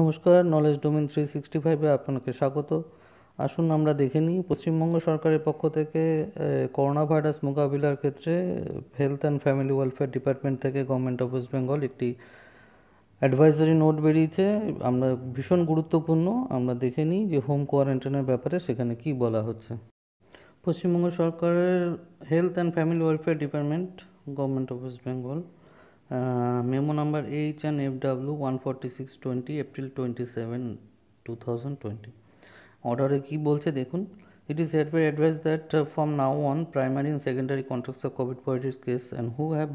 নমস্কার knowledge domain three sixty ফাইভে আপনাকে স্বাগত আসুন আমরা দেখে নিই পশ্চিমবঙ্গ সরকারের পক্ষ থেকে করোনা ভাইরাস মোকাবিলার ক্ষেত্রে health and family welfare department থেকে গভর্নমেন্ট অফ ওয়েস্ট বেঙ্গল একটি অ্যাডভাইজারি নোট বেরিয়েছে আমরা ভীষণ গুরুত্বপূর্ণ আমরা দেখে নিই যে হোম কোয়ারেন্টাইনের ব্যাপারে সেখানে কি বলা হচ্ছে পশ্চিমবঙ্গ সরকারের health and family welfare department government of West Bengal memo number H N F W one forty six twenty April twenty seven two thousand twenty অর্ডারে কী বলছে দেখুন it is hereby advice that from now on primary and secondary contracts of covid positive case and who have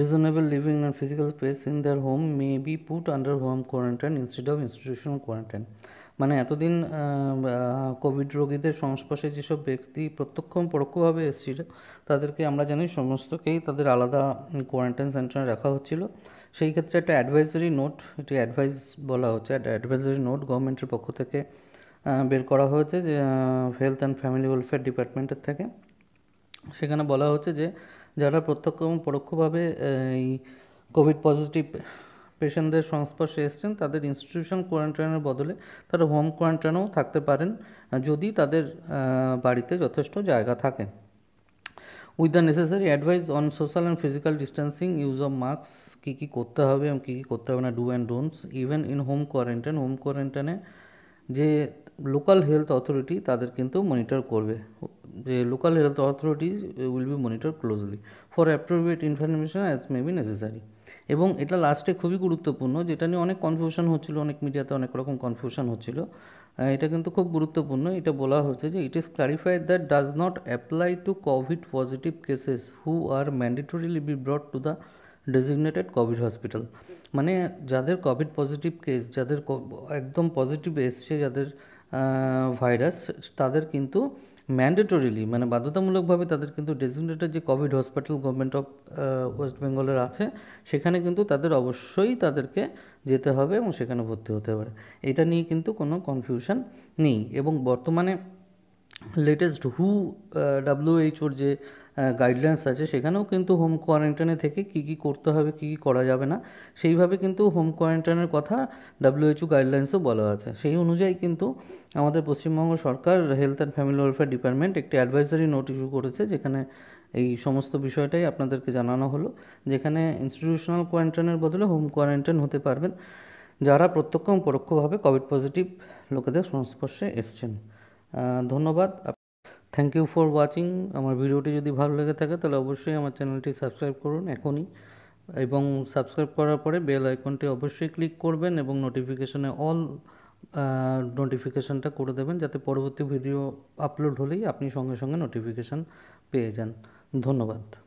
reasonable living and physical space in their home may be put under home quarantine institute of institutional quarantine মানে এতদিন Covid রোগীদের সংস্পর্শে যেসব ব্যক্তি প্রত্যক্ষ পরোক্ষভাবে এসেছিল তাদেরকে আমরা জানি সমস্তকেই তাদের আলাদা কোয়ারেন্টাইন সেন্টারে রাখা হচ্ছিল সেই ক্ষেত্রে একটা অ্যাডভাইজারি নোট এটি অ্যাডভাইস বলা হচ্ছে একটা অ্যাডভাইজারি নোট গভর্নমেন্টের পক্ষ থেকে বের করা হয়েছে যে হেলথ অ্যান্ড ফ্যামিলি ওয়েলফেয়ার ডিপার্টমেন্টের থেকে সেখানে বলা হচ্ছে যে যারা প্রত্যক্ষ এবং পরোক্ষভাবে এই কোভিড পজিটিভ পেশেন্টদের সংস্পর্শে এসছেন তাদের ইনস্টিটিউশন কোয়ারেন্টাইনের বদলে তারা হোম কোয়ারেন্টাইনেও থাকতে পারেন যদি তাদের বাড়িতে যথেষ্ট জায়গা থাকে with the necessary advice on social and physical distancing use of mask কী কী করতে হবে এবং কী কী করতে হবে না do and don'ts even in home quarantine home কোয়ারেন্টাইনে যে লোকাল হেলথ অথরিটি তাদের কিন্তু মনিটর করবে the local health authorities uh, will be monitored closely for appropriate information as may be necessary এবং এটা লাস্টে খুবই গুরুত্বপূর্ণ যেটা নিয়ে অনেক কনফিউশন হচ্ছিল অনেক মিডিয়াতে অনেক রকম কনফিউশন হচ্ছিল এটা কিন্তু খুব গুরুত্বপূর্ণ এটা বলা হচ্ছে যে it is clarified that does not apply to covid positive cases who are mandatorily be brought to the designated covid hospital মানে যাদের কোভিড পজিটিভ কেস যাদের একদম পজিটিভ এসছে যাদের ভাইরাস তাদের কিন্তু ম্যান্ডেটরিলি মানে বাধ্যতামূলকভাবে তাদের কিন্তু ডেজিগনেটেড যে covid hospital government of West বেঙ্গলের আছে সেখানে কিন্তু তাদের অবশ্যই তাদেরকে যেতে হবে এবং সেখানে ভর্তি হতে পারে এটা নিয়ে কিন্তু কোনো কনফিউশন নেই এবং বর্তমানে লেটেস্ট হু ডাব্লিউএইচওর যে গাইডলাইন্স আছে সেখানেও কিন্তু হোম কোয়ারেন্টাইনে থেকে কি কি করতে হবে কি কি করা যাবে না সেইভাবে কিন্তু হোম কোয়ারেন্টাইনের কথা ডাব্লিউএইচও গাইডলাইন্সও বলা আছে সেই অনুযায়ী কিন্তু আমাদের পশ্চিমবঙ্গ সরকার health and family welfare department একটি অ্যাডভাইজারি নোট ইস্যু করেছে যেখানে এই সমস্ত বিষয়টাই আপনাদেরকে জানানো হলো যেখানে ইনস্টিটিউশনাল কোয়ারেন্টাইনের বদলে হোম কোয়ারেন্টাইন হতে পারবেন যারা প্রত্যক্ষ এবং পরোক্ষভাবে কোভিড পজিটিভ লোকেদের সংস্পর্শে এসছেন ধন্যবাদ থ্যাংক ইউ ফর ওয়াচিং আমার ভিডিওটি যদি ভালো লেগে থাকে তাহলে অবশ্যই আমার চ্যানেলটি সাবস্ক্রাইব করুন এখনই এবং সাবস্ক্রাইব করার পরে বেল আইকনটি অবশ্যই ক্লিক করবেন এবং নোটিফিকেশনে অল নোটিফিকেশানটা করে দেবেন যাতে পরবর্তী ভিডিও আপলোড হলেই আপনি সঙ্গে সঙ্গে নোটিফিকেশান পেয়ে যান ধন্যবাদ